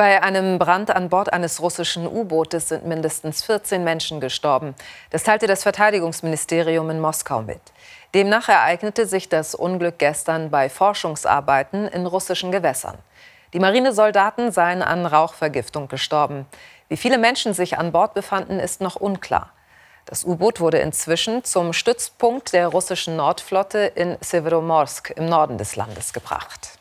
Bei einem Brand an Bord eines russischen U-Bootes sind mindestens 14 Menschen gestorben. Das teilte das Verteidigungsministerium in Moskau mit. Demnach ereignete sich das Unglück gestern bei Forschungsarbeiten in russischen Gewässern. Die Marinesoldaten seien an Rauchvergiftung gestorben. Wie viele Menschen sich an Bord befanden, ist noch unklar. Das U-Boot wurde inzwischen zum Stützpunkt der russischen Nordflotte in Severomorsk im Norden des Landes gebracht.